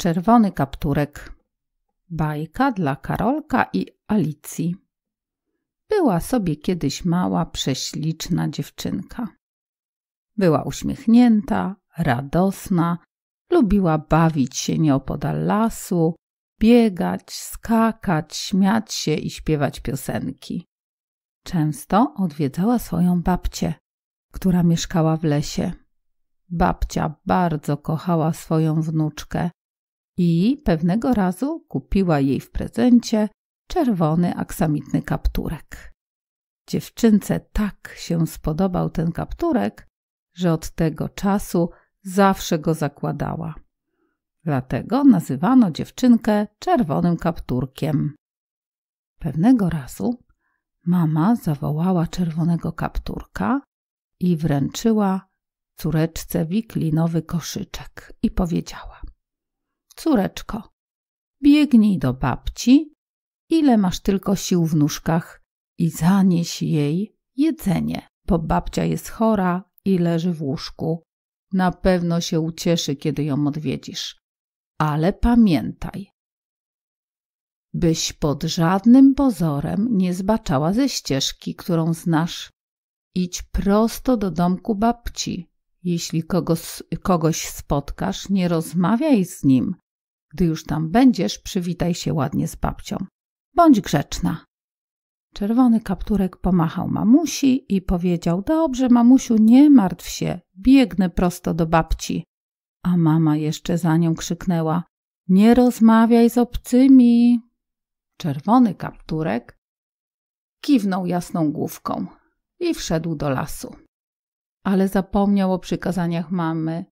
Czerwony kapturek. Bajka dla Karolka i Alicji. Była sobie kiedyś mała, prześliczna dziewczynka. Była uśmiechnięta, radosna, lubiła bawić się nieopodal lasu, biegać, skakać, śmiać się i śpiewać piosenki. Często odwiedzała swoją babcię, która mieszkała w lesie. Babcia bardzo kochała swoją wnuczkę i pewnego razu kupiła jej w prezencie czerwony aksamitny kapturek. Dziewczynce tak się spodobał ten kapturek, że od tego czasu zawsze go zakładała. Dlatego nazywano dziewczynkę czerwonym kapturkiem. Pewnego razu mama zawołała czerwonego kapturka i wręczyła córeczce wiklinowy koszyczek i powiedziała: Córeczko, biegnij do babci, ile masz tylko sił w nóżkach i zanieś jej jedzenie, bo babcia jest chora i leży w łóżku. Na pewno się ucieszy, kiedy ją odwiedzisz. Ale pamiętaj, byś pod żadnym pozorem nie zbaczała ze ścieżki, którą znasz. Idź prosto do domku babci. Jeśli kogoś, kogoś spotkasz, nie rozmawiaj z nim, gdy już tam będziesz, przywitaj się ładnie z babcią. Bądź grzeczna. Czerwony kapturek pomachał mamusi i powiedział: Dobrze, mamusiu, nie martw się, biegnę prosto do babci. A mama jeszcze za nią krzyknęła: Nie rozmawiaj z obcymi. Czerwony kapturek kiwnął jasną główką i wszedł do lasu. Ale zapomniał o przykazaniach mamy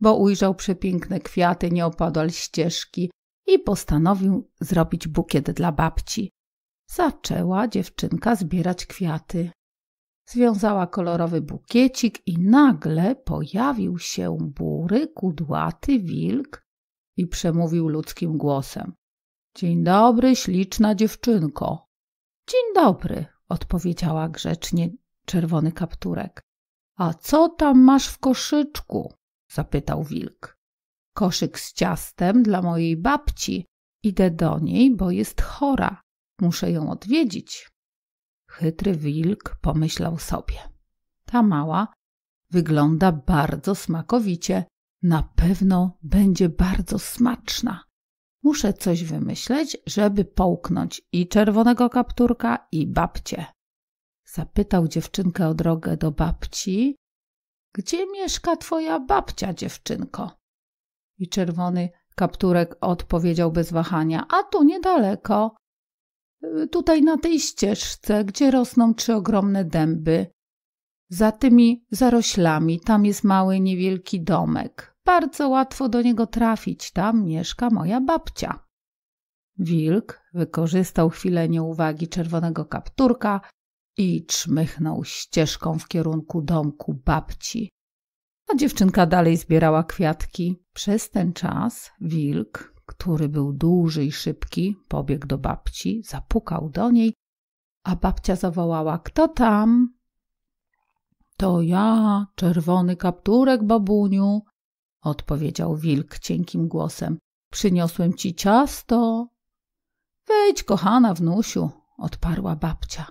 bo ujrzał przepiękne kwiaty nieopodal ścieżki i postanowił zrobić bukiet dla babci. Zaczęła dziewczynka zbierać kwiaty. Związała kolorowy bukiecik i nagle pojawił się bury, kudłaty wilk i przemówił ludzkim głosem. Dzień dobry, śliczna dziewczynko. Dzień dobry, odpowiedziała grzecznie czerwony kapturek. A co tam masz w koszyczku? zapytał wilk. Koszyk z ciastem dla mojej babci. Idę do niej, bo jest chora. Muszę ją odwiedzić. Chytry wilk pomyślał sobie. Ta mała wygląda bardzo smakowicie. Na pewno będzie bardzo smaczna. Muszę coś wymyśleć, żeby połknąć i czerwonego kapturka, i babcie. Zapytał dziewczynkę o drogę do babci, gdzie mieszka twoja babcia, dziewczynko? I czerwony kapturek odpowiedział bez wahania: A tu niedaleko. Y, tutaj na tej ścieżce, gdzie rosną trzy ogromne dęby. Za tymi zaroślami, tam jest mały, niewielki domek. Bardzo łatwo do niego trafić, tam mieszka moja babcia. Wilk wykorzystał chwilę nieuwagi czerwonego kapturka i czmychnął ścieżką w kierunku domku babci. A dziewczynka dalej zbierała kwiatki. Przez ten czas wilk, który był duży i szybki, pobiegł do babci, zapukał do niej, a babcia zawołała: Kto tam? To ja, czerwony kapturek, babuniu, odpowiedział wilk cienkim głosem. Przyniosłem ci ciasto. Wejdź, kochana wnusiu, odparła babcia.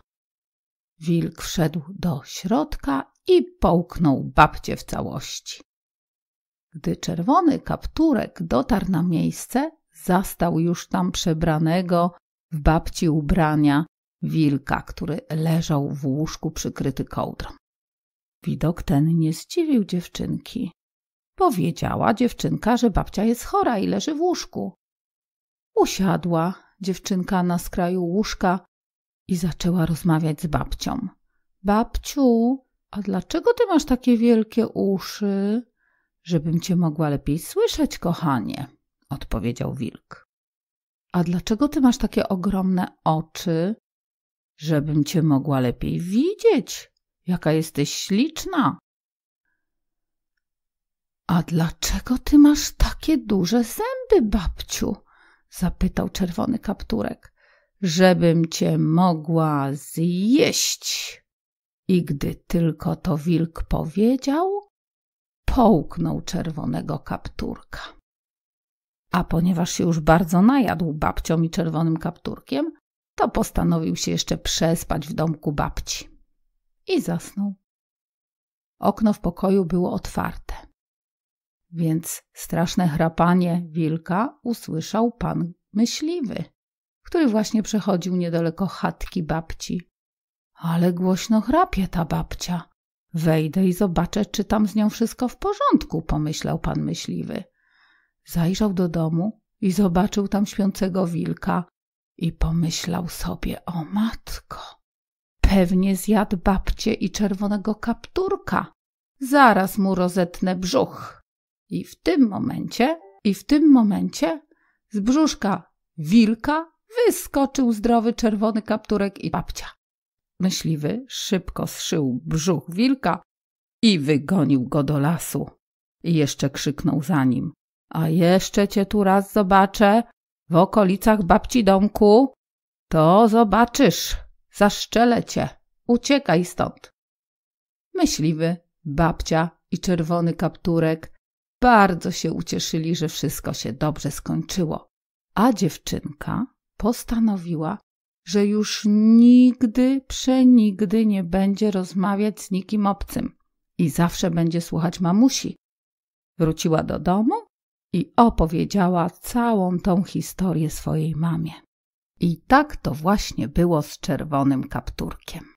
Wilk wszedł do środka i połknął babcie w całości. Gdy czerwony kapturek dotarł na miejsce, zastał już tam przebranego w babci ubrania wilka, który leżał w łóżku przykryty kołdrą. Widok ten nie zdziwił dziewczynki. Powiedziała dziewczynka, że babcia jest chora i leży w łóżku. Usiadła dziewczynka na skraju łóżka i zaczęła rozmawiać z babcią. Babciu, a dlaczego ty masz takie wielkie uszy? Żebym cię mogła lepiej słyszeć, kochanie, odpowiedział wilk. A dlaczego ty masz takie ogromne oczy? Żebym cię mogła lepiej widzieć. Jaka jesteś śliczna. A dlaczego ty masz takie duże zęby, babciu? zapytał czerwony kapturek żebym cię mogła zjeść. I gdy tylko to wilk powiedział, połknął czerwonego kapturka. A ponieważ się już bardzo najadł babcią i czerwonym kapturkiem, to postanowił się jeszcze przespać w domku babci. I zasnął. Okno w pokoju było otwarte, więc straszne chrapanie wilka usłyszał pan myśliwy który właśnie przechodził niedaleko chatki babci. Ale głośno chrapie ta babcia. Wejdę i zobaczę, czy tam z nią wszystko w porządku, pomyślał pan myśliwy. Zajrzał do domu i zobaczył tam śpiącego wilka i pomyślał sobie o matko. Pewnie zjadł babcię i czerwonego kapturka. Zaraz mu rozetnę brzuch. I w tym momencie, i w tym momencie z brzuszka wilka Wyskoczył zdrowy czerwony kapturek i babcia. Myśliwy szybko zszył brzuch wilka i wygonił go do lasu. I jeszcze krzyknął za nim. A jeszcze cię tu raz zobaczę w okolicach babci domku. To zobaczysz. Zaszczelę cię. Uciekaj stąd. Myśliwy, babcia i czerwony kapturek bardzo się ucieszyli, że wszystko się dobrze skończyło. A dziewczynka postanowiła, że już nigdy, przenigdy nie będzie rozmawiać z nikim obcym i zawsze będzie słuchać mamusi. Wróciła do domu i opowiedziała całą tą historię swojej mamie. I tak to właśnie było z czerwonym kapturkiem.